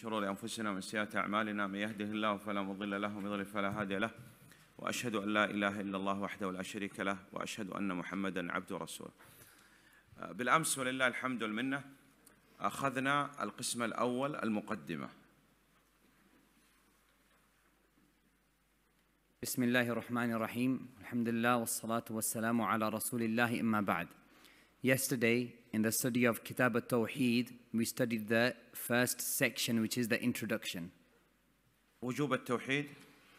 شرور أنفسنا ومن سيئات أعمالنا من يهده الله فلا مضل له ومن يضلل فلا هادي له وأشهد أن لا إله إلا الله وحده لا شريك له وأشهد أن محمدا عبده ورسوله آه، بالأمس ولله الحمد والمنة أخذنا القسم الأول المقدمة بسم الله الرحمن الرحيم الحمد لله والصلاة والسلام على رسول الله إما بعد Yesterday in the study of Kitab al Tawheed, we studied the first section, which is the introduction. وجوب Tawheed,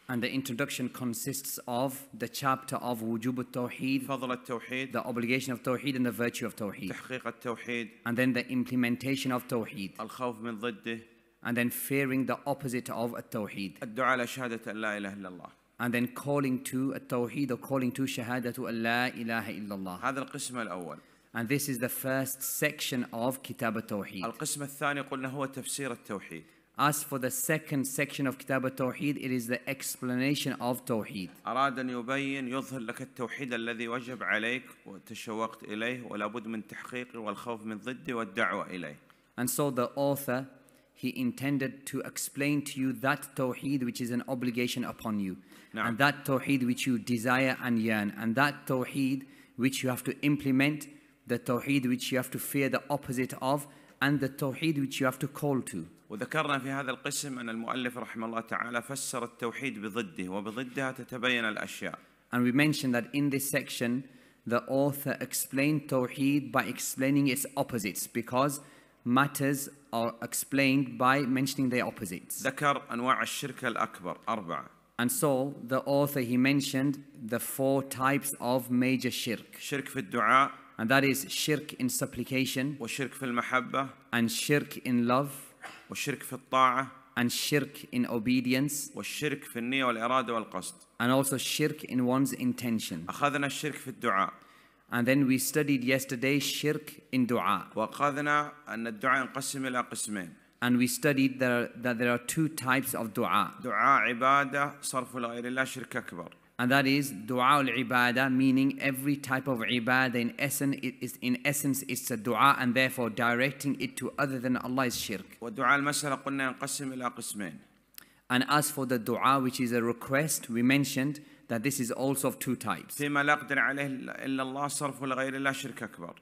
and the introduction consists of the chapter of wujub al-tawheed, فضل Tawheed, the obligation of tawheed and the virtue of tawheed, تحقيق Tawheed, and then the implementation of tawheed, Khawf min ضده, and then fearing the opposite of Tawheed, الدعاء لشهادة أن لا إله and then calling to Tawheed, or calling to شهادة Allah Ilaha Illallah. هذا القسم الأول. And this is the first section of Kitab al-Tawheed. القسم الثاني قلنا هو تفسير التوحيد. As for the second section of Kitab al-Tawheed, it is the explanation of Tawheed. أراد أن يبين يظهر لك التوحيد الذي وجب عليك وتشوقت إليه ولا بد من تحقيقه والخوف من ضده والدعوة إليه. And so the author, he intended to explain to you that Tawheed which is an obligation upon you. نعم. And that Tawheed which you desire and yearn. And that Tawheed which you have to implement the tawheed which you have to fear the opposite of and the tawheed which you have to call to. وذكرنا في هذا القسم أن المؤلف رحمه الله تعالى فسر التوحيد بضده وبضدها تتبين الأشياء. And we mentioned that in this section the author explained tawheed by explaining its opposites because matters are explained by mentioning their opposites. ذكر أنواع الشرك الأكبر أربعة. And so the author he mentioned the four types of major shirk. شرك في الدعاء and that is shirk in supplication وشرك في المحبة and shirk in love وشرك في الطاعة and shirk in obedience والشرك في النية والإرادة والقصد and also shirk in one's intention أخذنا الشرك في الدعاء And then we studied yesterday shirk in dua. وأخذنا أن الدعاء ينقسم إلى قسمين. And we studied that, that there are two types of dua. دعاء عبادة صرف لغير الله شرك أكبر and that is dua al-ibadah, meaning every type of ibadah in essence, it is, in essence it's a dua and therefore directing it to other than Allah is shirk. And as for the dua which is a request, we mentioned that this is also of two types.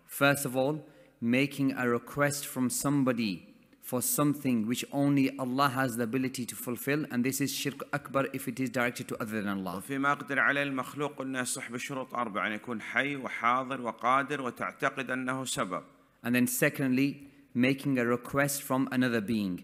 First of all, making a request from somebody for something which only Allah has the ability to fulfill and this is shirk akbar if it is directed to other than Allah. وفيما قدر عليه المخلوق قلنا يصح بشروط أربعة أن يكون حي وحاضر وقادر وتعتقد أنه سبب. And then secondly, making a request from another being.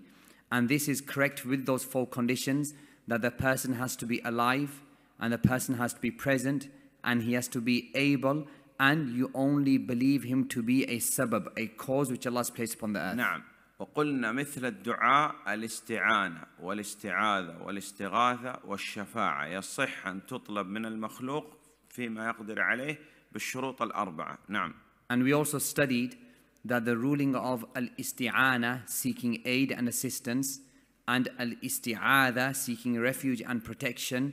And this is correct with those four conditions that the person has to be alive and the person has to be present and he has to be able and you only believe him to be a sabab, a cause which Allah has placed upon the earth. وقلنا مثل الدعاء الاستعانة والاستعاذة والاستغاثة والشفاعة يصح أن تطلب من المخلوق فيما يقدر عليه بالشروط الأربعة نعم And we also studied that the ruling of الاستعانة seeking aid and assistance and الاستعاذة seeking refuge and protection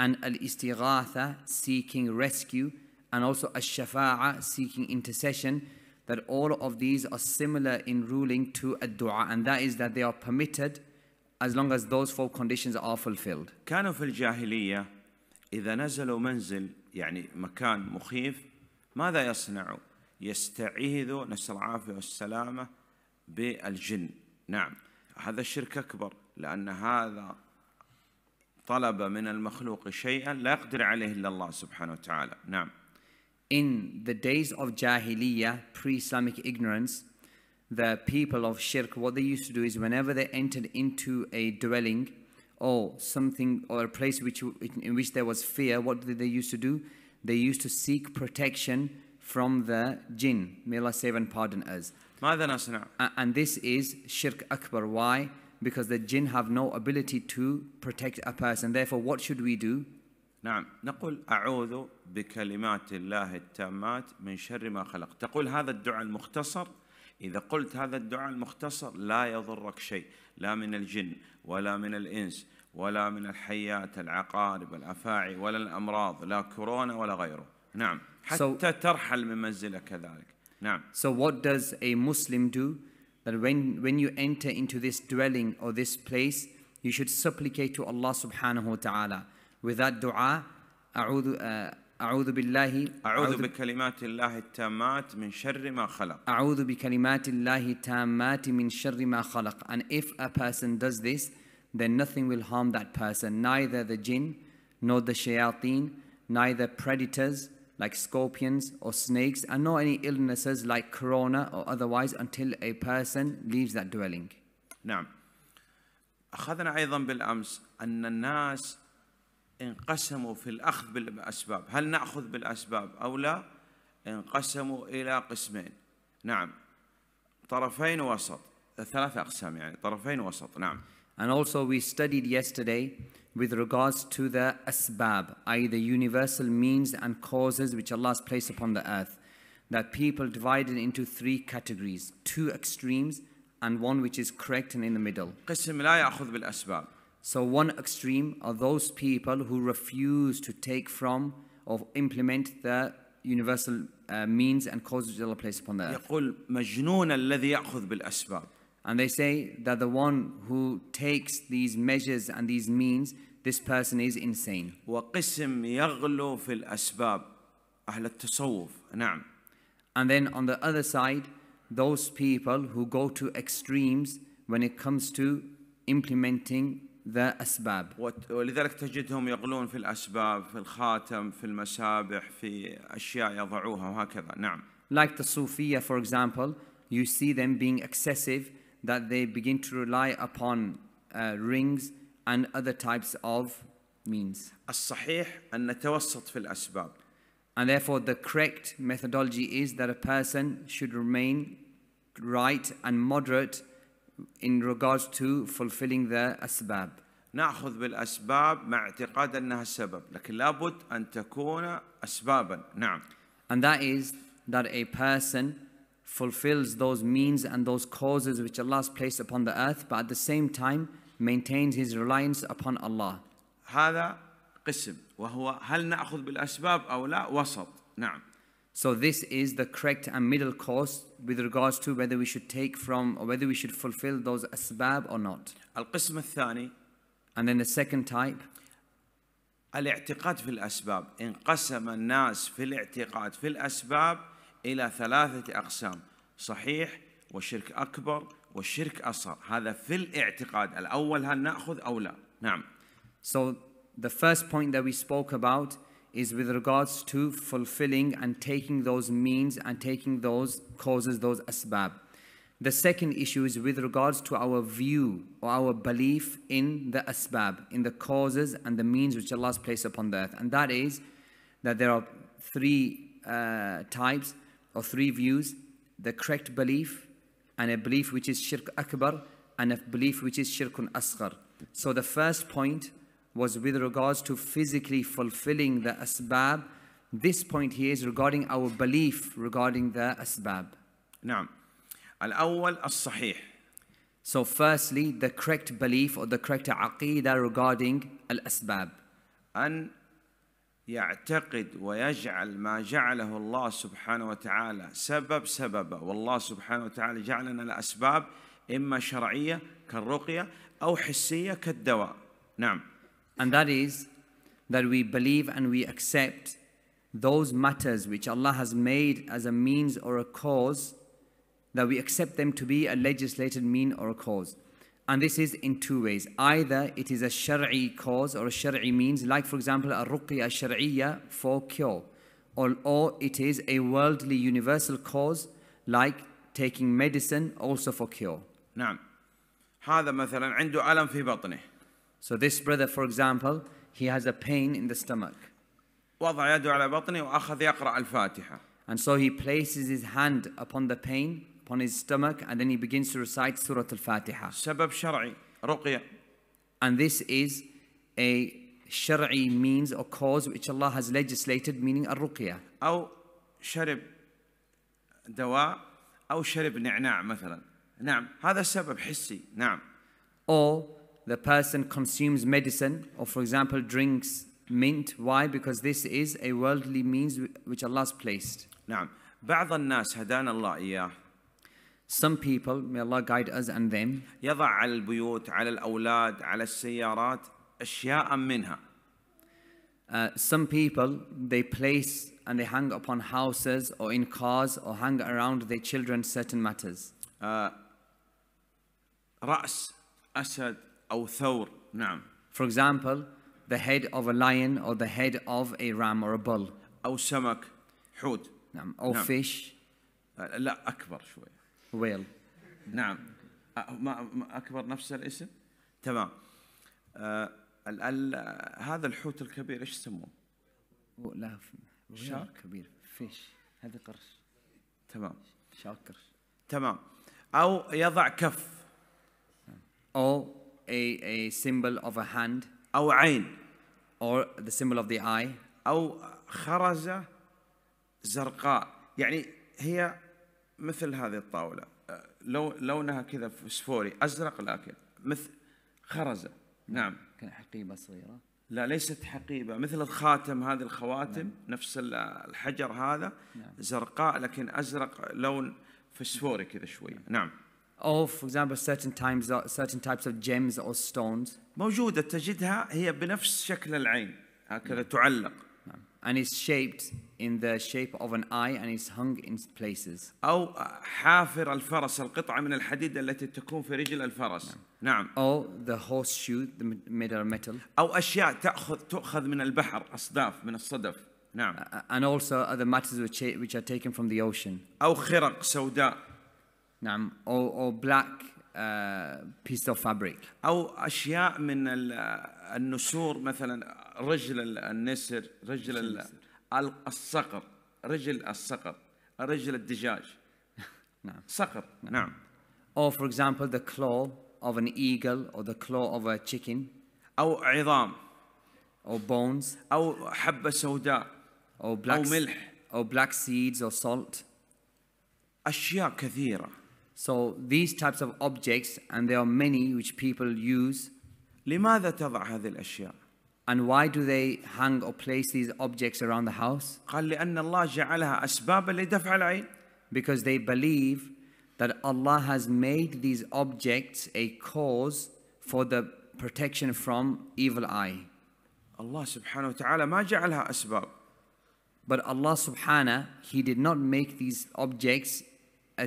and الاستغاثة seeking rescue and also الشفاعة seeking intercession that all of these are similar in ruling to a dua, and that is that they are permitted as long as those four conditions are fulfilled. كانوا في الجاهلية إذا نزلوا منزل يعني مكان مخيف ماذا يصنعوا؟ يستعيذوا نسأل العافية والسلامة بالجن نعم هذا الشرك أكبر لأن هذا طلب من المخلوق شيئا لا يقدر عليه إلا الله سبحانه وتعالى نعم in the days of Jahiliyyah, pre-Islamic ignorance, the people of Shirk, what they used to do is whenever they entered into a dwelling or something or a place which, in which there was fear, what did they used to do? They used to seek protection from the jinn. May Allah save and pardon us. And this is Shirk Akbar. Why? Because the jinn have no ability to protect a person. Therefore, what should we do? نعم نقول أعوذ بكلمات الله التامات من شر ما خلق تقول هذا الدعاء المختصر إذا قلت هذا الدعاء المختصر لا يضرك شيء لا من الجن ولا من الإنس ولا من الحيات العقارب الأفاعي ولا الأمراض لا كورونا ولا غيره نعم حتى so, ترحل من منزلك كذلك نعم So what does a Muslim do that when when you enter into this dwelling or this place you should supplicate to Allah subhanahu wa ta'ala with that dua أعوذ أعوذ بالله أعوذ بكلمات الله التامات من شر ما خلق أعوذ بكلمات الله التامات من شر ما خلق and if a person does this then nothing will harm that person neither the jinn nor the shayateen neither predators like scorpions or snakes and nor any illnesses like corona or otherwise until a person leaves that dwelling نعم أخذنا أيضا بالأمس أن الناس انقسموا في الأخذ بالأسباب هل نأخذ بالأسباب أو لا انقسموا إلى قسمين نعم طرفين وسط ثلاثة أقسام يعني طرفين وسط نعم And also we studied yesterday with regards to the asbab, i.e. the universal means and causes which Allah has placed upon the earth, that people divided into three categories, two extremes and one which is correct and in the middle. قسم لا يأخذ بالأسباب So one extreme are those people who refuse to take from or implement the universal uh, means and causes are place upon the earth. And they say that the one who takes these measures and these means, this person is insane. And then on the other side, those people who go to extremes when it comes to implementing ذا أسباب ولذلك تجدهم يغلون في الأسباب في الخاتم في المسابح في أشياء يضعوها وهكذا نعم Like the Sufiya for example you see them being excessive that they begin to rely upon uh, rings and other types of means. الصحيح أن نتوسط في الأسباب. And therefore the correct methodology is that a person should remain right and moderate in regards to fulfilling the asbab, ناخذ بالأسباب مع اعتقاد أنها سبب، لكن لابد أن تكون أسبابا، نعم. And that is that a person fulfills those means and those causes which Allah has placed upon the earth, but at the same time maintains his reliance upon Allah. هذا قسم وهو هل ناخذ بالاسباب او لا وسط نعم so this is the correct and middle course with regards to whether we should take from or whether we should fulfill those asbab or not. القسم الثاني And then the second type الاعتقاد في الأسباب انقسم الناس في الاعتقاد في الأسباب إلى ثلاثة أقسام صحيح وشرك أكبر والشرك أصغر هذا في الاعتقاد الأول هل نأخذ أو لا نعم So the first point that we spoke about is with regards to fulfilling and taking those means and taking those causes, those asbab. The second issue is with regards to our view or our belief in the asbab, in the causes and the means which Allah has placed upon the earth. And that is that there are three uh, types or three views the correct belief, and a belief which is shirk akbar, and a belief which is shirkun asghar. So the first point was with regards to physically fulfilling the asbab. This point here is regarding our belief regarding the asbab. نعم. الأول الصحيح. So firstly, the correct belief or the correct عقيدة regarding asbab. أن يعتقد ويجعل ما جعله الله سبحانه وتعالى سبب سببا والله سبحانه وتعالى جعلنا الأسباب إما شرعية كالرقية أو حسية كالدواء نعم and that is that we believe and we accept those matters which Allah has made as a means or a cause, that we accept them to be a legislated mean or a cause. And this is in two ways. Either it is a shari'i cause or a shari'i means, like for example, a ruqya shari'iyya for cure. Or, or it is a worldly universal cause, like taking medicine also for cure. نعم. هذا مثلا عنده ألم في بطنه. So this brother, for example, he has a pain in the stomach. وضع يده على بطنه وأخذ يقرأ الفاتحة. And so he places his hand upon the pain, upon his stomach, and then he begins to recite Surah Al-Fatiha. سبب شرعي رقية. And this is a شرعي means or cause which Allah has legislated, meaning a الرقية. أو شرب دواء أو شرب نعناع مثلا. نعم هذا السبب حسي نعم. Or the person consumes medicine or, for example, drinks mint. Why? Because this is a worldly means which Allah has placed. Now, بعض الناس هدانا الله إياه Some people, may Allah guide us and them, يضع على البيوت على الأولاد على السيارات أشياء منها Uh, some people, they place and they hang upon houses or in cars or hang around their children certain matters. Uh, رأس أسد أو ثور نعم For example, the head of a lion or the head of a ram or a bull. أو سمك حوت نعم أو نعم. fish أه، لا أكبر شوي whale نعم أه، ما أكبر نفس الاسم تمام آه ال ال هذا الحوت الكبير ايش يسموه؟ لا شارك كبير فيش هذا قرش تمام شارك قرش تمام أو يضع كف أو a, a symbol of a hand أو عين or the symbol of the eye أو خرزة زرقاء يعني هي مثل هذه الطاولة لو لونها كذا فسفوري أزرق لكن مثل خرزة نعم حقيبة صغيرة لا ليست حقيبة مثل الخاتم هذه الخواتم نعم. نفس الحجر هذا نعم. زرقاء لكن أزرق لون فسفوري كذا شوي نعم, نعم. or for example certain times certain types of gems or stones موجودة تجدها هي بنفس شكل العين هكذا تعلق and it's shaped in the shape of an eye and it's hung in places أو حافر الفرس القطعة من الحديد التي تكون في رجل الفرس نعم أو the horseshoe the made of metal أو أشياء تأخذ تؤخذ من البحر أصداف من الصدف نعم uh, uh, and also other matters which are taken from the ocean أو خرق سوداء نعم او او بلاك بيس اوف فابريك او اشياء من النسور مثلا رجل النسر رجل الصقر رجل الصقر رجل الدجاج نعم صقر نعم او فور اكزامبل ذا كلو اوف ان ايجل او ذا كلو اوف ا تشيكن او عظام او بونز او حبه سوداء او بلاك او ملح او بلاك سيدز او سولت اشياء كثيره So these types of objects, and there are many which people use. لماذا تضع هذه الأشياء؟ And why do they hang or place these objects around the house? قال لأن الله جعلها لدفع العين. Because they believe that Allah has made these objects a cause for the protection from evil eye. Allah subhanahu wa ta'ala ما جعلها أسباب. But Allah subhanahu, He did not make these objects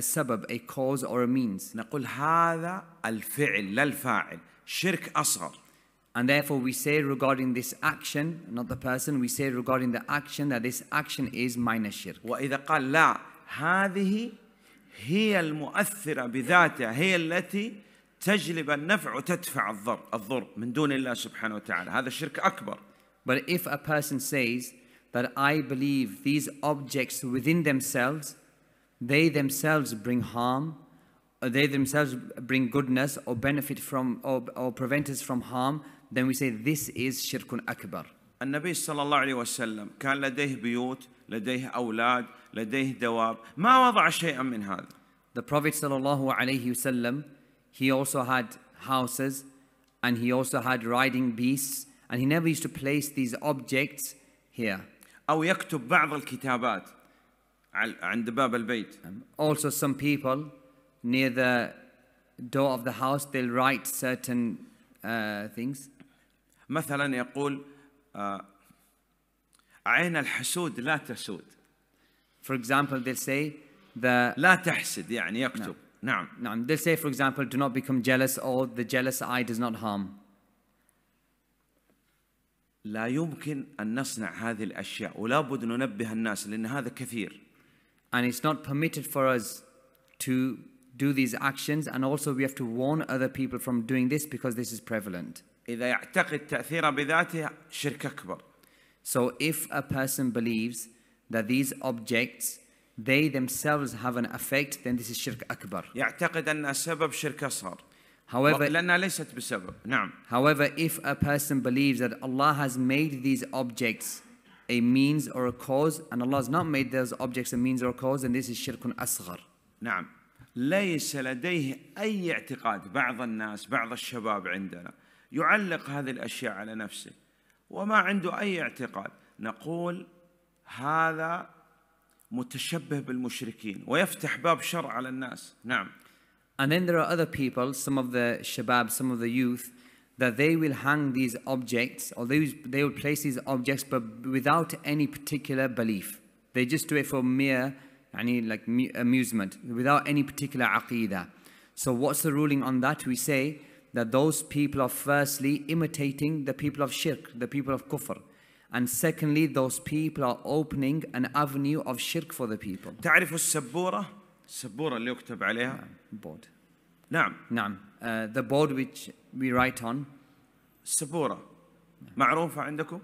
a سبب a cause or a means نقول هذا الفعل لا الفاعل شرك أصغر And therefore we say regarding this action, not the person, we say regarding the action that this action is minor shirk. وإذا قال لا هذه هي المؤثرة بذاتها هي التي تجلب النفع وتدفع الضر الضر من دون الله سبحانه وتعالى هذا شرك أكبر. But if a person says that I believe these objects within themselves they themselves bring harm, or they themselves bring goodness or benefit from or, or prevent us from harm, then we say this is shirkun akbar. النبي صلى الله عليه وسلم كان لديه بيوت لديه أولاد لديه دواب ما وضع شيئا من هذا The Prophet صلى الله عليه وسلم he also had houses and he also had riding beasts and he never used to place these objects here أو يكتب بعض الكتابات عند باب البيت. Also some people near the door of the house they'll write certain uh, things. مثلا يقول عين الحسود لا تسود. For example they'll say the لا تحسد يعني يكتب. نعم. نعم. They'll say for example do not become jealous or the jealous eye does not harm. لا يمكن أن نصنع هذه الأشياء ولا بد ننبه الناس لأن هذا كثير and it's not permitted for us to do these actions and also we have to warn other people from doing this because this is prevalent So if a person believes that these objects they themselves have an effect then this is shirk akbar. However, However if a person believes that Allah has made these objects a means or a cause and Allah has not made those objects a means or a cause and this is shirk asghar. نعم ليس لديه أي اعتقاد بعض الناس بعض الشباب عندنا يعلق هذه الأشياء على نفسه وما عنده أي اعتقاد نقول هذا متشبه بالمشركين ويفتح باب شر على الناس نعم And then there are other people, some of the shabab, some of the youth, that they will hang these objects or they, they will place these objects but without any particular belief. They just do it for mere mean, like amusement without any particular aqidah. So what's the ruling on that? We say that those people are firstly imitating the people of shirk, the people of kufr. And secondly, those people are opening an avenue of shirk for the people. تعرف السبورة؟ السبورة اللي يكتب عليها؟ نعم. board. نعم. نعم. Uh, the board which we write on سبورة معروفة عندكم؟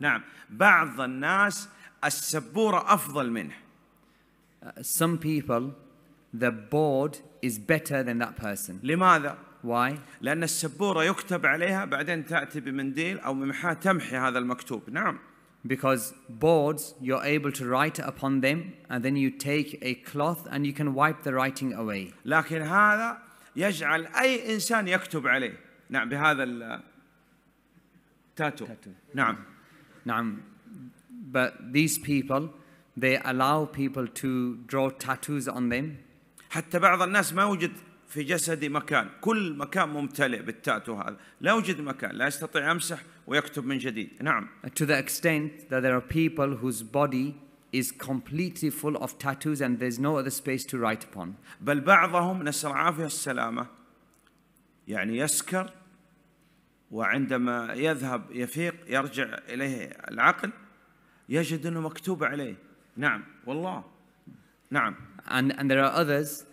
نعم بعض الناس السبورة أفضل منه some people the board is better than that person لماذا؟ Why? لأن السبورة يكتب عليها بعدين تأتي بمنديل أو ممحاة تمحي هذا المكتوب نعم because boards you're able to write upon them and then you take a cloth and you can wipe the writing away لكن هذا يجعل أي إنسان يكتب عليه نعم بهذا التاتو نعم نعم but these people they allow people to draw tattoos on them حتى بعض الناس ما يوجد في جسدي مكان كل مكان ممتلئ بالتاتو هذا لا يوجد مكان لا يستطيع أمسح ويكتب من جديد نعم to the extent that there are people whose body is completely full of tattoos and there's no other space to write upon. بل بعضهم نسأل العافية السلامة يعني يسكر وعندما يذهب يفيق يرجع إليه العقل يجد أنه مكتوب عليه نعم والله نعم and, and there are others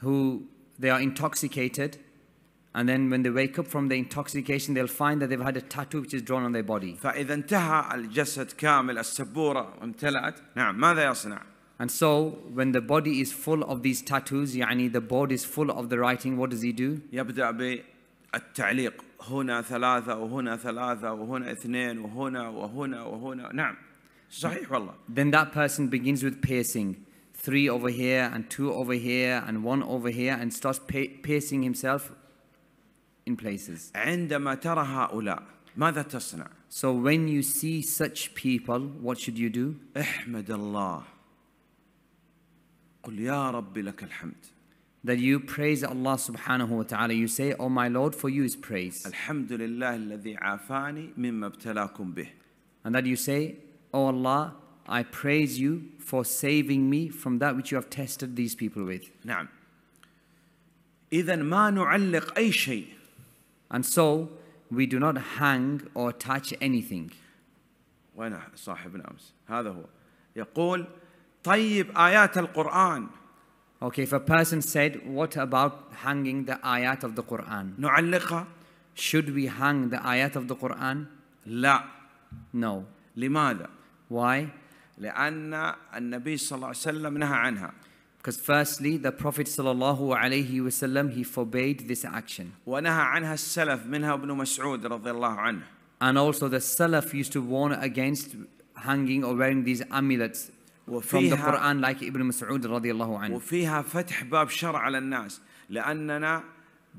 who they are intoxicated and then when they wake up from the intoxication, they'll find that they've had a tattoo which is drawn on their body. فإذا انتهى الجسد كامل السبورة امتلأت نعم ماذا يصنع؟ And so when the body is full of these tattoos, يعني the board is full of the writing, what does he do? يبدأ بالتعليق هنا ثلاثة وهنا ثلاثة وهنا اثنين وهنا وهنا وهنا نعم صحيح والله. Then that person begins with piercing. Three over here and two over here and one over here and starts piercing himself in places. عندما ترى هؤلاء ماذا تصنع؟ So when you see such people, what should you do? احمد الله. قل يا رب لك الحمد. That you praise Allah subhanahu wa ta'ala. You say, Oh my Lord, for you is praise. الحمد لله الذي عافاني مما ابتلاكم به. And that you say, Oh Allah, I praise you for saving me from that which you have tested these people with. نعم. إذا ما نعلق أي شيء and so we do not hang or touch anything. وين صاحبنا أمس هذا هو يقول طيب آيات القرآن Okay, if a person said, what about hanging the ayat of the Quran? نعلقها Should we hang the ayat of the Quran? لا No. لماذا؟ Why? لأن النبي صلى الله عليه وسلم نهى عنها Because firstly, the Prophet sallallahu alaihi wasallam he forbade this action. ونهى عنها السلف منها ابن مسعود رضي الله عنه. And also the Salaf used to warn against hanging or wearing these amulets from the Quran like Ibn Mas'ud رضي الله عنه. وفيها فتح باب شرع على الناس لأننا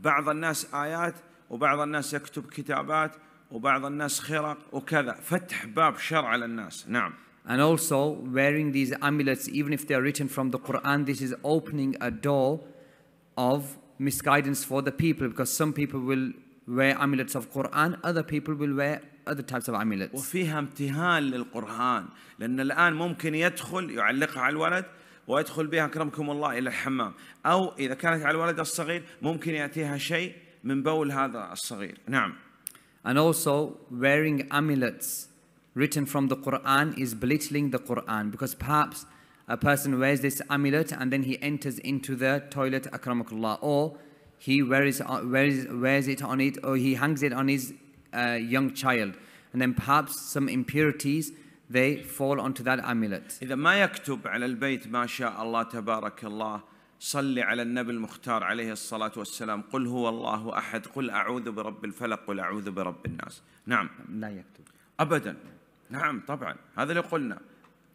بعض الناس آيات وبعض الناس يكتب كتابات وبعض الناس خرق وكذا فتح باب شرع على الناس نعم. And also, wearing these amulets, even if they are written from the Quran, this is opening a door of misguidance for the people because some people will wear amulets of Quran, other people will wear other types of amulets. وفيها امتهان للقرآن لأن الآن ممكن يدخل يعلقها على الولد ويدخل بها كرمكم الله إلى الحمام أو إذا كانت على الولد الصغير ممكن يأتيها شيء من بول هذا الصغير نعم. And also wearing amulets written from the Quran is belittling the Quran because perhaps a person wears this amulet and then he enters into the toilet akramakullah or he wears, wears, wears it on it or he hangs it on his uh, young child and then perhaps some impurities they fall onto that amulet. إذا ما يكتب على البيت ما شاء الله تبارك الله صل على النبي المختار عليه الصلاة والسلام قل هو الله أحد قل أعوذ برب الفلق قل أعوذ برب الناس نعم لا يكتب أبدا نعم طبعا هذا اللي قلنا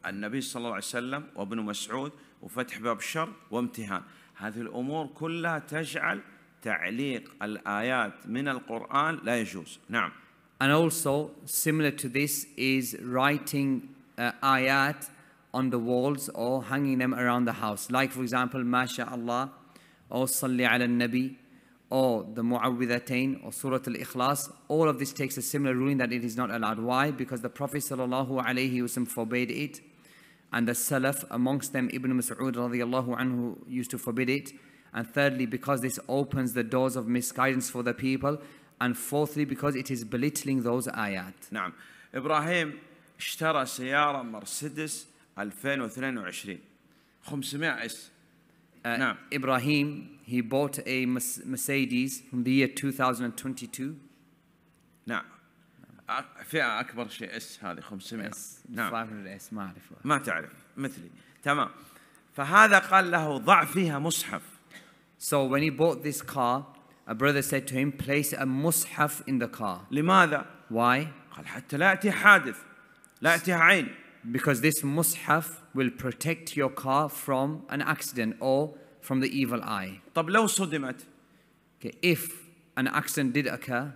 النبي صلى الله عليه وسلم وابن مسعود وفتح باب الشر وامتهان هذه الأمور كلها تجعل تعليق الآيات من القرآن لا يجوز نعم And also similar to this is writing uh, ayat on the walls or hanging them around the house like for example ما شاء الله or صلي على النبي or the Mu'awwidhatayn or Surah Al-Ikhlas, all of this takes a similar ruling that it is not allowed. Why? Because the Prophet ﷺ forbade it and the Salaf amongst them Ibn Mas'ud radiallahu anhu used to forbid it. And thirdly, because this opens the doors of misguidance for the people. And fourthly, because it is belittling those ayat. نعم. إبراهيم اشترى سيارة مرسيدس 2022 500 اس Uh, نعم. إبراهيم he bought a Mercedes from the year 2022. نعم. فئة أكبر شيء اس هذه 500 اس نعم 500 اس ما أعرفه ما تعرف مثلي تمام فهذا قال له ضع فيها مصحف So when he bought this car, a brother said to him, place a مصحف in the car. لماذا؟ Why? قال حتى لا يأتي حادث لا يأتيها عين because this mushaf will protect your car from an accident or from the evil eye. طب لو صدمت okay, if an accident did occur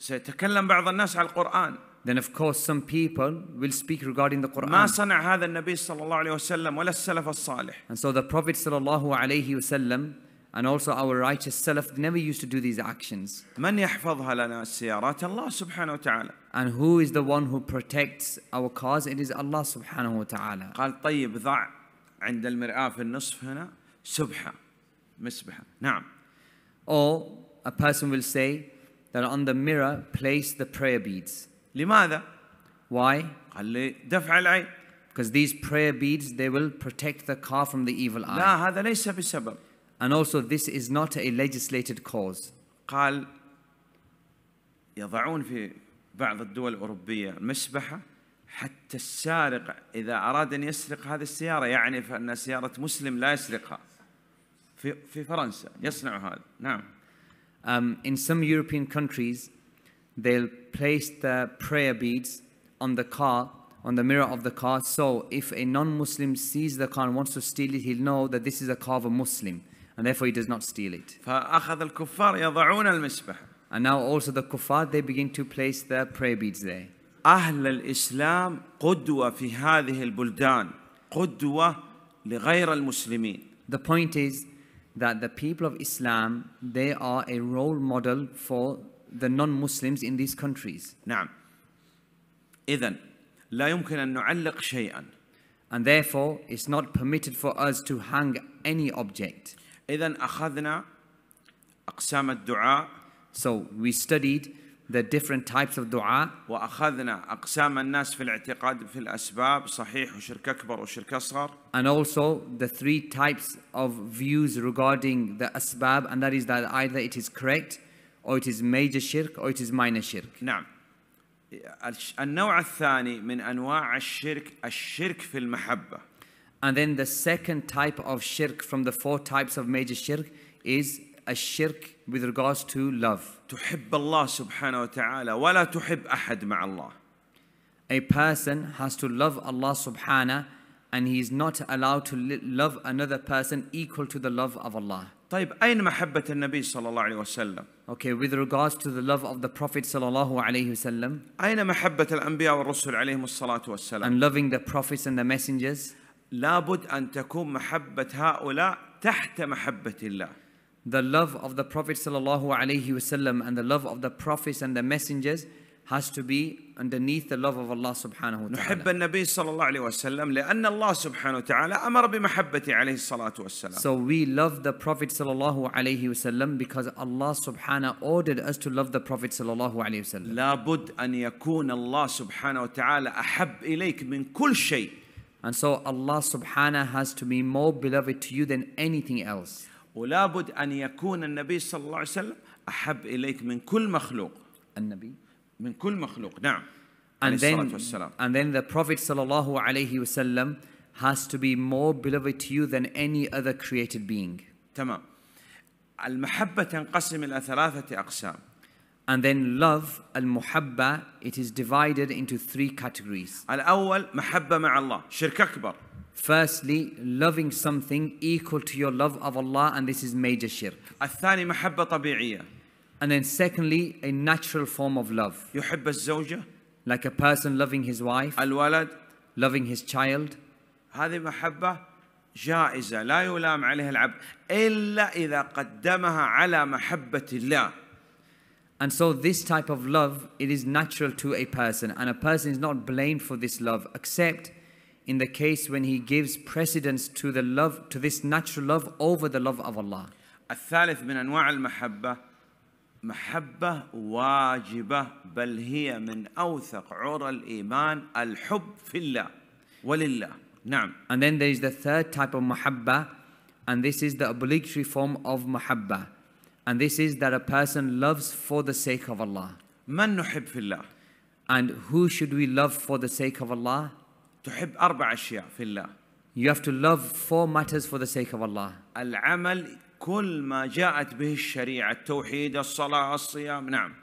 سيتكلم بعض الناس على القرآن then of course some people will speak regarding the Quran. ما صنع هذا النبي صلى الله عليه وسلم ولا السلف الصالح. And so the Prophet صلى الله عليه وسلم and also our righteous self never used to do these actions من يحفظها لنا السيارات الله سبحانه وتعالى and who is the one who protects our cars it is Allah سبحانه وتعالى قال طيب ضع عند المرآة في النصف هنا سبحة مسبحة نعم or a person will say that on the mirror place the prayer beads لماذا why قال دفع العين because these prayer beads they will protect the car from the evil eye لا هذا ليس بسبب and also this is not a legislated cause. قال يضعون في بعض الدول الأوروبية المشبحة حتى السارق إذا أراد أن يسرق هذه السيارة يعني فأن سيارة مسلم لا يسرقها في, في فرنسا يصنع هذا نعم um, in some European countries they'll place the prayer beads on the car on the mirror of the car so if a non-Muslim sees the car and wants to steal it he'll know that this is a car of a Muslim and therefore he does not steal it. And now also the kuffar they begin to place their prayer beads there. أهل الإسلام قدوة في هذه البلدان قدوة لغير المسلمين. The point is that the people of Islam they are a role model for the non-Muslims in these countries. نعم. إذا لا يمكن أن نعلق شيئا. And therefore it's not permitted for us to hang any object. إذا أخذنا أقسام الدعاء So we studied the different types of dua وأخذنا أقسام الناس في الاعتقاد في الأسباب صحيح وشرك أكبر وشرك أصغر and also the three types of views regarding the asbab and that is that either it is correct or it is major shirk or it is minor shirk نعم النوع الثاني من أنواع الشرك الشرك في المحبة And then the second type of shirk from the four types of major shirk is a shirk with regards to love. تحب الله سبحانه وتعالى ولا تحب أحد مع الله. A person has to love Allah subhanahu and he is not allowed to love another person equal to the love of Allah. طيب أين محبة النبي صلى الله عليه وسلم؟ Okay, with regards to the love of the Prophet صلى الله عليه وسلم. أين محبة الأنبياء والرسل عليهم الصلاة والسلام؟ And loving the prophets and the messengers. لابد أن تكون محبة هؤلاء تحت محبة الله. The love of the Prophet sallallahu and the love of the prophets and the messengers has to be underneath the love of Allah subhanahu wa ta'ala. نحب النبي صلى الله عليه وسلم لأن الله سبحانه وتعالى أمر بمحبته عليه الصلاة والسلام. So we love the Prophet صلى الله عليه وسلم because Allah سبحانه ordered us to love the Prophet صلى الله عليه وسلم. لابد أن يكون الله سبحانه وتعالى أحب إليك من كل شيء. And so Allah subhanahu has to be more beloved to you than anything else. ولا بد أن يكون النبي صلى الله عليه وسلم أحب إليك من كل مخلوق. النبي من كل مخلوق نعم. And then, and then the Prophet صلى الله عليه وسلم has to be more beloved to you than any other created being. تمام. المحبة تنقسم إلى ثلاثة أقسام. And then love, al-muhabba, it is divided into three categories. الأول محبة مع الله شرك أكبر. Firstly, loving something equal to your love of Allah and this is major shirk. الثاني محبة طبيعية. And then secondly, a natural form of love. يحب الزوجة. Like a person loving his wife. الولد. Loving his child. هذه محبة جائزة لا يلام عليها العبد إلا إذا قدمها على محبة الله. And so this type of love, it is natural to a person and a person is not blamed for this love except in the case when he gives precedence to the love, to this natural love over the love of Allah. الثالث من أنواع المحبة محبة واجبة بل هي من أوثق عور الإيمان الحب في الله ولله نعم And then there is the third type of mahabba and this is the obligatory form of mahabba and this is that a person loves for the sake of Allah. من نحب في الله؟ And who should we love for the sake of Allah? تحب أربع أشياء في الله. You have to love four matters for the sake of Allah. العمل كل ما جاءت به الشريعة التوحيد الصلاة الصيام نعم.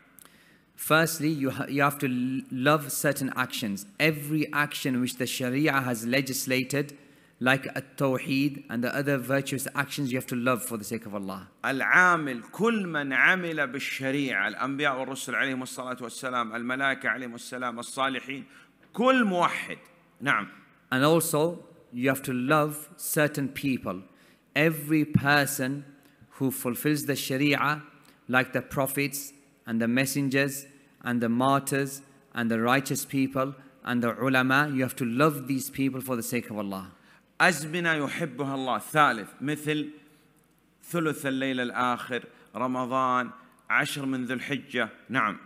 Firstly, you, ha- you have to love certain actions. Every action which the Sharia has legislated, like Tawheed and the other virtuous actions you have to love for the sake of Allah. العامل كل من عمل بالشريعة الأنبياء والرسل عليهم الصلاة والسلام الملائكة عليهم السلام الصالحين كل موحد نعم. And also you have to love certain people. Every person who fulfills the Sharia like the prophets and the messengers and the martyrs and the righteous people and the ulama, you have to love these people for the sake of Allah. أزمنة يحبها الله ثالث مثل ثلث الليل الآخر رمضان عشر من ذو الحجة نعم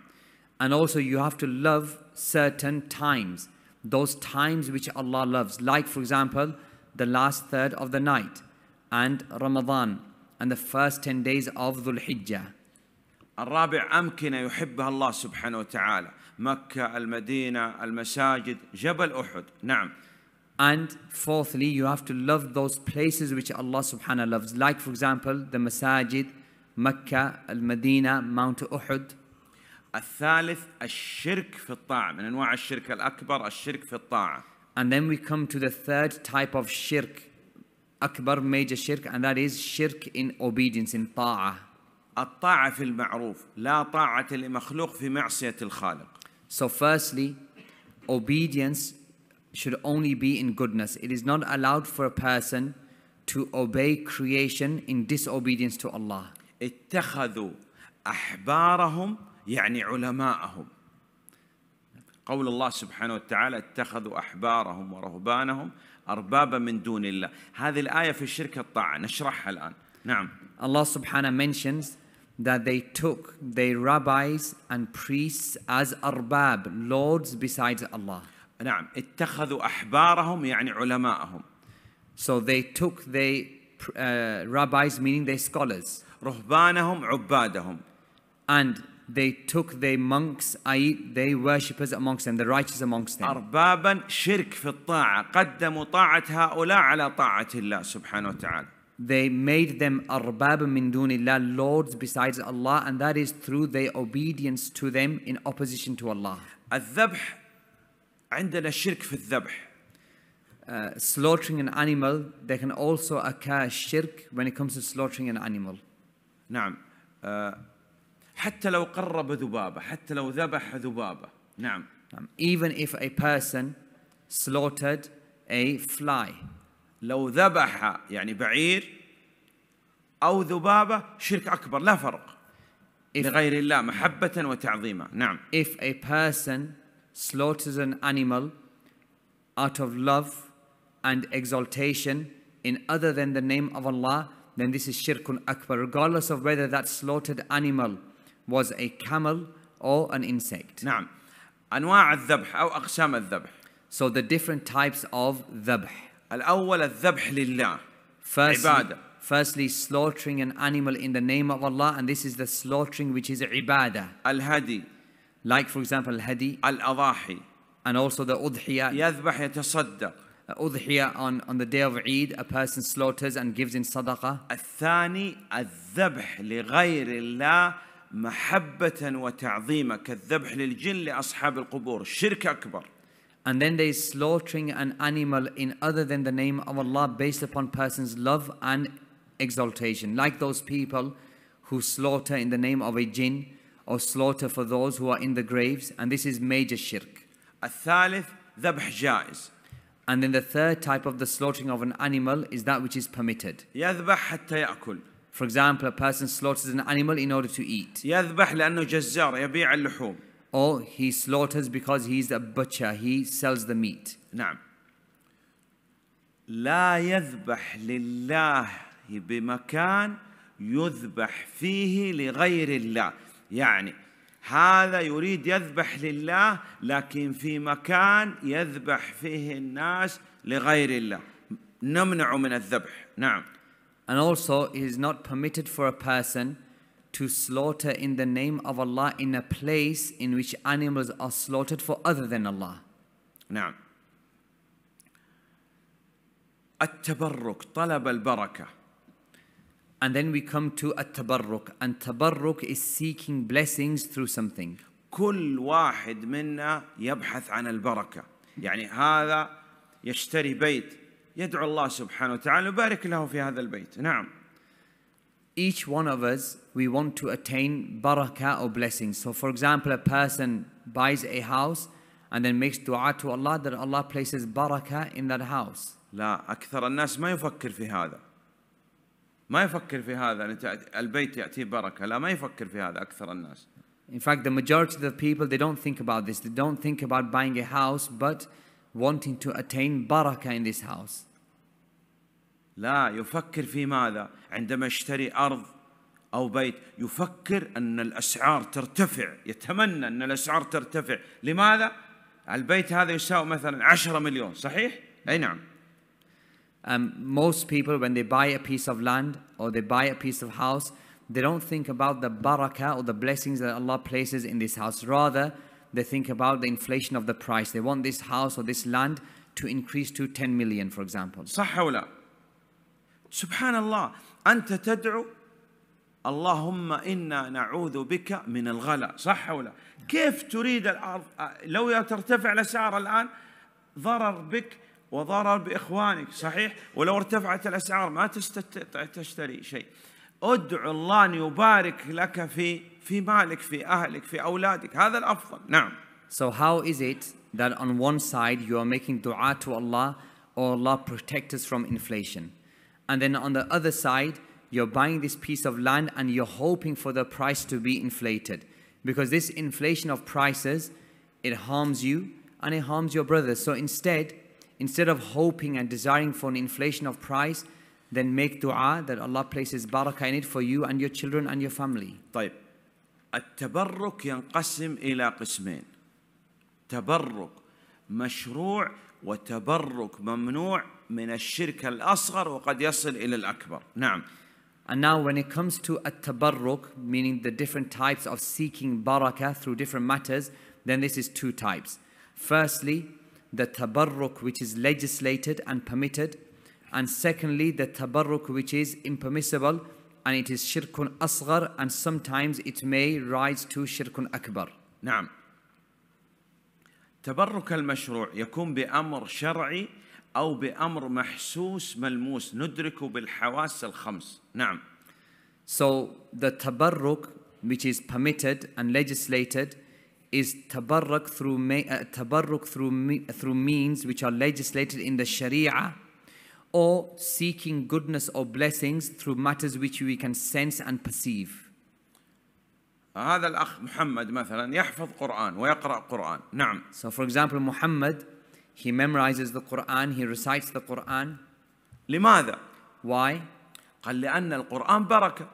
And also you have to love certain times those times which Allah loves like for example the last third of the night and Ramadan and the first 10 days of ذو الحجة الرابع أمكنة يحبها الله سبحانه وتعالى مكة المدينة المساجد جبل أحد نعم And fourthly, you have to love those places which Allah subhanahu wa loves. Like for example, the masajid, al Madina, Mount Uhud. الثالث الشرك في الطاعة من أنواع الشرك الأكبر الشرك في الطاعة. And then we come to the third type of shirk, akbar major shirk, and that is shirk in obedience, in طاعة. الطاعة في المعروف لا طاعة لمخلوق في معصية الخالق. So firstly, obedience should only be in goodness. It is not allowed for a person to obey creation in disobedience to Allah. اتخذوا أحبارهم يعني علماءهم قول الله سبحانه وتعالى اتخذوا أحبارهم ورهبانهم أربابا من دون الله هذه الآية في الشرك الطاعة نشرحها الآن نعم Allah subhanahu mentions that they took their rabbis and priests as arbab, lords besides Allah. نعم اتخذوا أحبارهم يعني علماءهم So they took they uh, rabbis meaning they scholars رهبانهم عبادهم and they took their monks i.e. they worshippers amongst them the righteous amongst them أربابا شرك في الطاعة قدموا طاعة هؤلاء على طاعة الله سبحانه وتعالى they made them arbab min dunillah, lords besides Allah, and that is through their obedience to them in opposition to Allah. الذبح عندنا شرك في الذبح. Uh, slaughtering an animal they can also occur الشرك when it comes to slaughtering an animal. نعم. Uh, حتى لو قرب ذبابة، حتى لو ذبح ذبابة. نعم. نعم. Even if a person slaughtered a fly. لو ذبح يعني بعير أو ذبابة شرك أكبر لا فرق. If لغير الله محبة وتعظيما. نعم. If a person slaughters an animal out of love and exaltation in other than the name of Allah, then this is shirkun akbar, regardless of whether that slaughtered animal was a camel or an insect. نعم. أنواع الذبح أو أقسام الذبح. So the different types of ذبح. الأول الذبح لله. First, عبادة. Firstly, slaughtering an animal in the name of Allah, and this is the slaughtering which is ibadah. Hadī. Like for example الهدي الأضاحي and also the udhiya يذبح يتصدق udhiya on, on the day of Eid a person slaughters and gives in sadaqah الثاني الذبح لغير الله محبة وتعظيما كالذبح للجن لأصحاب القبور شرك أكبر And then they slaughtering an animal in other than the name of Allah based upon person's love and exaltation. Like those people who slaughter in the name of a jinn or slaughter for those who are in the graves, and this is major shirk. And then the third type of the slaughtering of an animal is that which is permitted. For example, a person slaughters an animal in order to eat. Or he slaughters because he is a butcher, he sells the meat. لا يذبح لله بمكان يذبح فيه لغير الله. يعني هذا يريد يذبح لله لكن في مكان يذبح فيه الناس لغير الله نمنع من الذبح نعم And also it is not permitted for a person to slaughter in the name of Allah in a place in which animals are slaughtered for other than Allah. نعم التبرك طلب البركه And then we come to التبرك and tabarruk is seeking blessings through something كل واحد منا يبحث عن البركة يعني هذا يشتري بيت يدعو الله سبحانه وتعالى يبارك له في هذا البيت نعم each one of us, we want to attain barakah or blessings. So, for example, a person buys a house and then makes dua to Allah that Allah places barakah in that house. لا أكثر الناس ما يفكر في هذا. ما يفكر في هذا يعني البيت يأتيه بركة لا ما يفكر في هذا أكثر الناس In fact, the majority of the people, they don't think about this. They don't think about buying a house, but wanting to attain barakah in this house. لا يفكر في ماذا عندما يشتري أرض أو بيت يفكر أن الأسعار ترتفع يتمنى أن الأسعار ترتفع لماذا؟ البيت هذا يساوي مثلا 10 مليون صحيح؟ أي نعم Um, most people, when they buy a piece of land or they buy a piece of house, they don't think about the barakah or the blessings that Allah places in this house. Rather, they think about the inflation of the price. They want this house or this land to increase to 10 million, for example. Subhanallah. أنت تدعو اللهم إنا نعوذ بك من الغلا صح ولا كيف تريد الأرض لو ترتفع الأسعار الآن ضرر بك وضرر باخوانك صحيح ولو ارتفعت الاسعار ما تشتري شيء ادعو الله ان يبارك لك في في مالك في اهلك في اولادك هذا الافضل نعم So how is it that on one side you are making dua to Allah or Allah protect us from inflation and then on the other side you're buying this piece of land and you're hoping for the price to be inflated because this inflation of prices it harms you and it harms your brothers so instead Instead of hoping and desiring for an inflation of price, then make dua that Allah places barakah in it for you and your children and your family. طيب التبرك ينقسم إلى قسمين تبرك مشروع وتبرك ممنوع من الشرك الأصغر وقد يصل إلى الأكبر نعم And now when it comes to at-tabarruk, meaning the different types of seeking barakah through different matters, then this is two types. Firstly, the tabarruk which is legislated and permitted, and secondly, the tabarruk which is impermissible and it is shirkun asghar and sometimes it may rise to shirkun akbar. نعم. تبرك المشروع يكون بأمر شرعي أو بأمر محسوس ملموس ندركه بالحواس الخمس. نعم. So the tabarruk which is permitted and legislated is tabarruk through, uh, tabarruk through, me, through means which are legislated in the sharia or seeking goodness or blessings through matters which we can sense and perceive. هذا الأخ محمد مثلا يحفظ قرآن ويقرأ قرآن نعم So for example Muhammad he memorizes the Quran he recites the Quran لماذا؟ Why؟ قال لأن القرآن بركة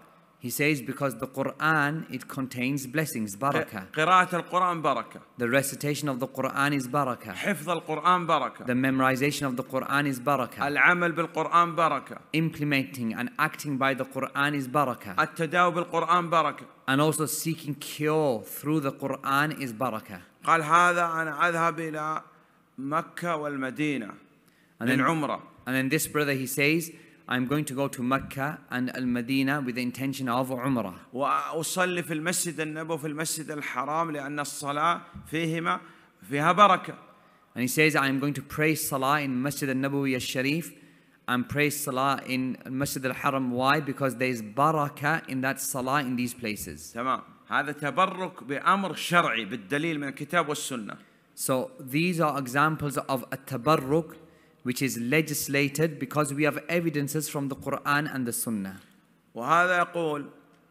he says because the Quran it contains blessings, barakah. قراءة القرآن بركة. The recitation of the Quran is barakah. حفظ القرآن بركة. The memorization of the Quran is barakah. العمل بالقرآن بركة. Implementing and acting by the Quran is barakah. التداوي بالقرآن بركة. And also seeking cure through the Quran is barakah. قال هذا أنا أذهب إلى مكة والمدينة للعمرة. And then this brother he says I'm going to go to Mecca and al Madina with the intention of Umrah. وأصلي في المسجد النبوي في المسجد الحرام لأن الصلاة فيهما فيها بركة. And he says, I am going to pray Salah in Masjid al-Nabawi al-Sharif and pray Salah in Masjid al-Haram. Why? Because there is barakah in that Salah in these places. تمام. هذا تبرك بأمر شرعي بالدليل من الكتاب والسنة. So these are examples of a tabarruk which is legislated because we have evidences from the Quran and the Sunnah. وهذا يقول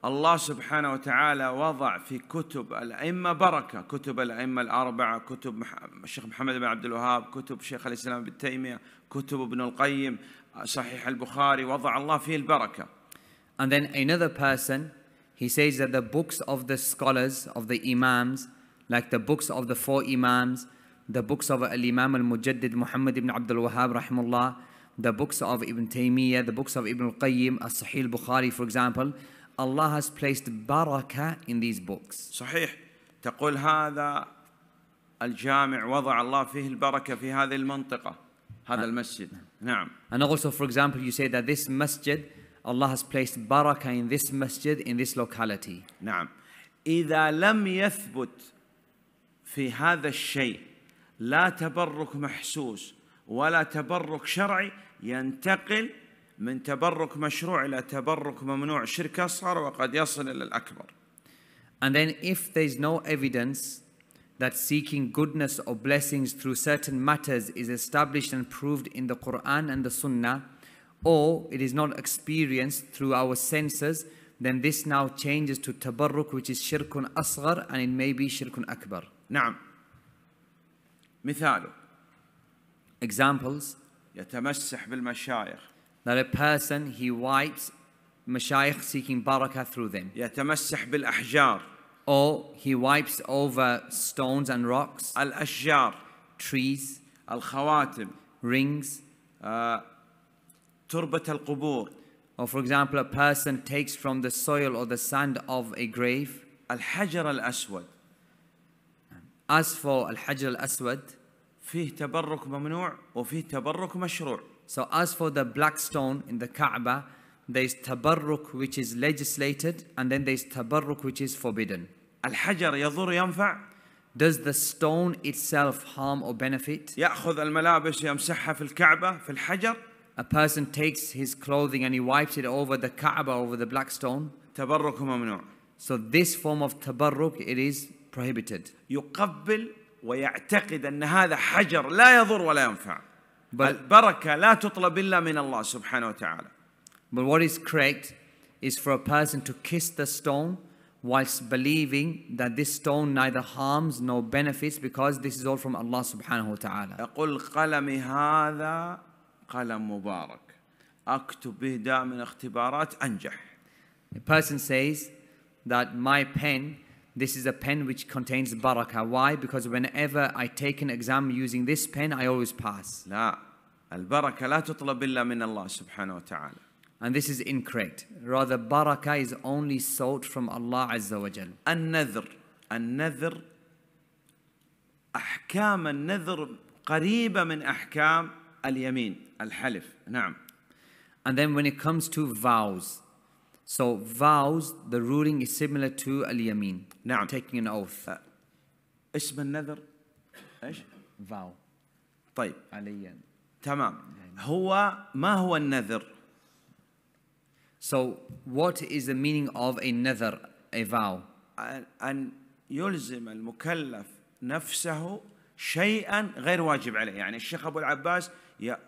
الله سبحانه وتعالى وضع في كتب الأئمة بركة كتب الأئمة الأربعة كتب الشيخ محمد بن عبد الوهاب كتب شيخ الإسلام ابن تيمية كتب ابن القيم صحيح البخاري وضع الله فيه البركة And then another person he says that the books of the scholars of the imams like the books of the four imams The books of Imam al-Mujaddid Muhammad ibn Abdul Wahab rahimullah, the books of Ibn Taymiyyah, the books of Ibn al-Qayyim, al sahih al-Bukhari for example, Allah has placed barakah in these books. صحيح تقول هذا الجامع وضع الله فيه البركة في هذه المنطقة هذا المسجد نعم And also for example you say that this masjid Allah has placed barakah in this masjid in this locality نعم إذا لم يثبت في هذا الشيء لا تبرك محسوس ولا تبرك شرعي ينتقل من تبرك مشروع إلى تبرك ممنوع شرك أصغر وقد يصل إلى الأكبر And then if there is no evidence that seeking goodness or blessings through certain matters is established and proved in the Quran and the Sunnah, or it is not experienced through our senses, then this now changes to tabarruk, which is shirkun asghar, and it may be shirkun akbar. نعم مثاله examples يتمسح بالمشايخ that a person he wipes مشايخ seeking baraka through them يتمسح بالأحجار or he wipes over stones and rocks الأشجار trees الخواتم rings uh, تربة القبور or for example a person takes from the soil or the sand of a grave الحجر الأسود as for Al-Hajr Al-Aswad, فيه تبرك ممنوع وفيه تبرك مشروع. So as for the black stone in the Kaaba, there is tabarruk which is legislated and then there is tabarruk which is forbidden. الحجر يضر ينفع Does the stone itself harm or benefit? يأخذ الملابس يمسحها في الكعبة في الحجر A person takes his clothing and he wipes it over the Kaaba over the black stone. تبرك ممنوع So this form of tabarruk it is prohibited يقبل ويعتقد ان هذا حجر لا يضر ولا ينفع but البركه لا تطلب الا من الله سبحانه وتعالى but what is correct is for a person to kiss the stone whilst believing that this stone neither harms nor benefits because this is all from Allah سبحانه وتعالى. أقول قلمي هذا قلم مبارك أكتب به دائما اختبارات أنجح. A person says that my pen This is a pen which contains barakah. Why? Because whenever I take an exam using this pen, I always pass. لا البركة لا تطلب إلا من الله سبحانه وتعالى. And this is incorrect. Rather, barakah is only sought from Allah Azza wa Jal. النذر النذر أحكام النذر قريبة من أحكام اليمين الحلف نعم. And then when it comes to vows, so vows, the ruling is similar to al-yamin. Now, Taking an oath. اسم النذر ايش؟ vow. طيب. عليا. تمام. هو ما هو النذر؟ So what is the meaning of a nether, a vow? أن يلزم المكلف نفسه شيئا غير واجب عليه يعني الشيخ أبو العباس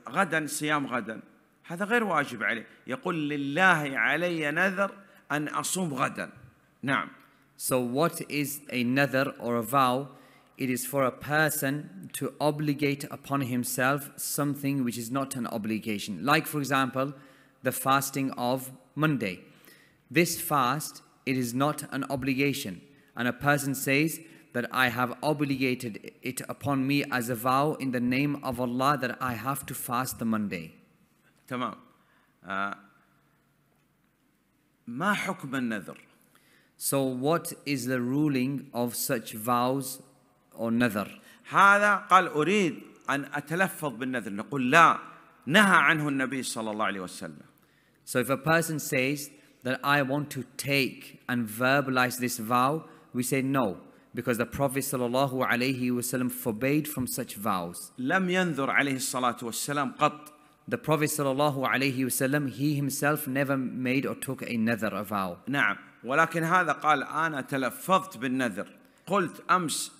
غدا صيام غدا هذا غير واجب عليه يقول لله علي نذر أن أصوم غدا نعم So what is a nether or a vow? It is for a person to obligate upon himself something which is not an obligation. Like for example, the fasting of Monday. This fast, it is not an obligation. And a person says that I have obligated it upon me as a vow in the name of Allah that I have to fast the Monday. تمام ما حكم النذر So what is the ruling of such vows or nadhr? هذا قال أريد أن أتلفظ بالنذر نقول لا نهى عنه النبي صلى الله عليه وسلم So if a person says that I want to take and verbalize this vow, we say no, because the Prophet صلى الله عليه وسلم forbade from such vows. لم ينذر عليه الصلاة والسلام قط the Prophet wasallam he himself never made or took a nether a vow. نعم ولكن هذا قال أنا تلفظت بالنذر قلت أمس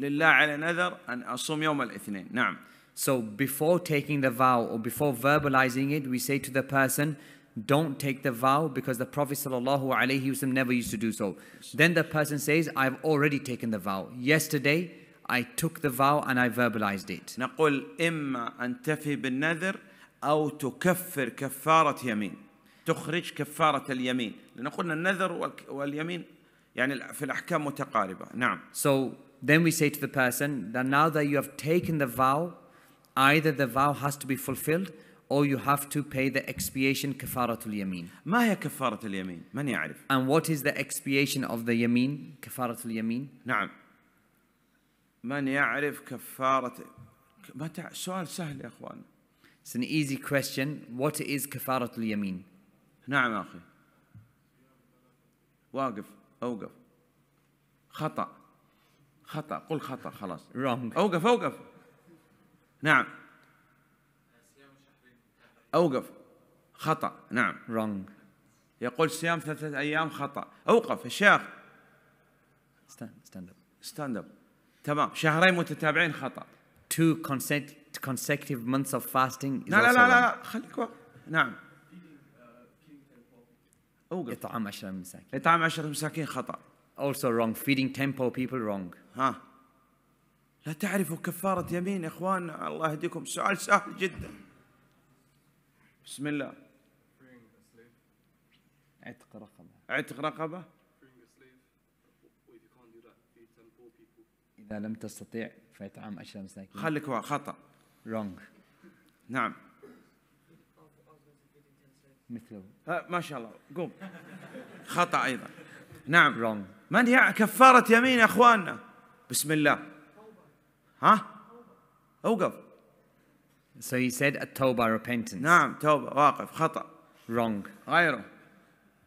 لله على نذر أن أصوم يوم الاثنين نعم So before taking the vow or before verbalizing it, we say to the person, don't take the vow because the Prophet ﷺ never used to do so. Then the person says, I've already taken the vow. Yesterday, I took the vow and I verbalized it. نقول إما أن تفي بالنذر أو تكفر كفارة يمين تخرج كفارة اليمين لأن قلنا النذر واليمين يعني في الأحكام متقاربة نعم So then we say to the person that now that you have taken the vow either the vow has to be fulfilled or you have to pay the expiation كفارة اليمين ما هي كفارة اليمين؟ من يعرف؟ And what is the expiation of the يمين؟ كفارة اليمين؟ نعم من يعرف كفارة متى سؤال سهل يا اخوان It's an easy question. What is كفارة اليمين? نعم أخي. واقف أوقف. خطأ. خطأ قل خطأ خلاص. Wrong. أوقف أوقف. نعم. أوقف. خطأ نعم. Wrong. يقول صيام ثلاثة أيام خطأ. أوقف الشيخ. Stand, stand up. stand up. تمام شهرين متتابعين خطأ. Two consecutive consecutive months of fasting is لا لا لا لا, لا. خليك وقت نعم اوقف اطعام 10 مساكين اطعام 10 مساكين خطا also wrong feeding 10 poor people wrong ها لا تعرفوا كفارة يمين يا اخوان الله يهديكم سؤال سهل جدا بسم الله عتق رقبة عتق رقبة إذا لم تستطيع فإطعام عشرة مساكين خليك خطأ wrong نعم مثل آه ما شاء الله قوم خطا ايضا نعم wrong من هي كفاره يمين يا اخواننا بسم الله ها اوقف So he said a toba repentance. نعم توبة واقف خطأ. Wrong. غيره.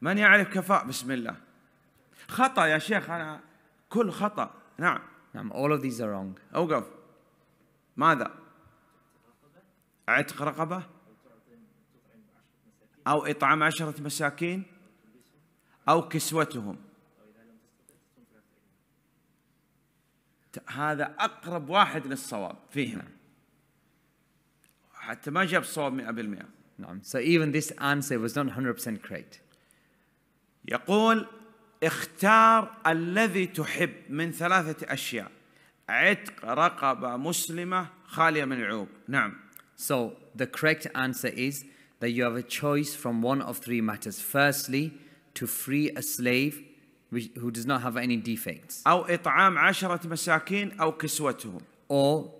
من يعرف كفاء بسم الله. خطأ يا شيخ أنا كل خطأ. نعم. نعم all of these are wrong. أوقف. ماذا؟ عتق رقبة أو إطعام عشرة مساكين أو كسوتهم هذا أقرب واحد للصواب فيهم حتى ما جاب صواب 100% نعم so even this answer was not 100% correct يقول اختار الذي تحب من ثلاثة أشياء عتق رقبة مسلمة خالية من العيوب نعم So the correct answer is that you have a choice from one of three matters. Firstly, to free a slave who does not have any defects. Or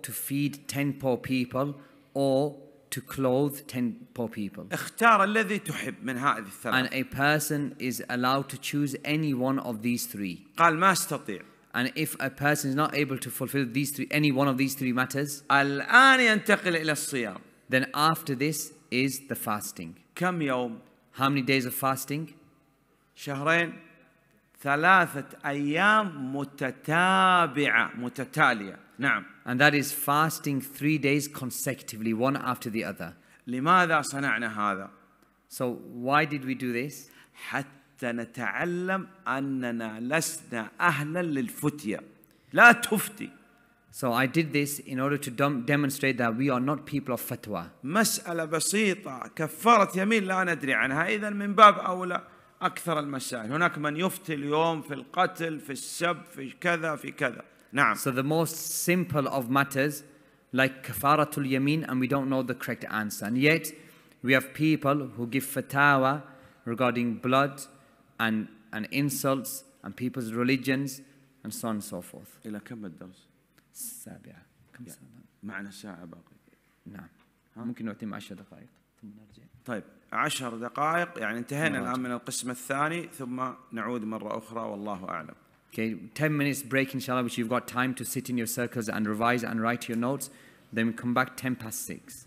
to feed 10 poor people or to clothe 10 poor people. And a person is allowed to choose any one of these three. And if a person is not able to fulfill these three, any one of these three matters, Then after this is the fasting. How many days of fasting? شهرين ثلاثة أيام متتابعة متتالية نعم And that is fasting three days consecutively one after the other لماذا صنعنا هذا؟ So why did we do this؟ حتى نتعلم أننا لسنا أهلا للفتية لا تفتي So I did this in order to demonstrate that we are not people of fatwa. مسألة بسيطة كفارة يمين لا ندري عنها إذا من باب أولى أكثر المسائل هناك من يفتي اليوم في القتل في السب في كذا في كذا نعم So the most simple of matters like كفارة اليمين and we don't know the correct answer and yet we have people who give fatwa regarding blood and, and insults and people's religions and so on and so forth. إلى كم الدرس؟ السابعة كم يعني معنا ساعة باقي نعم ممكن نعطي 10 دقائق ثم نرجع طيب 10 دقائق يعني انتهينا الآن من القسم الثاني ثم نعود مرة أخرى والله أعلم Okay, 10 minutes break inshallah, which you've got time to sit in your circles and revise and write your notes. Then we come back 10 past 6.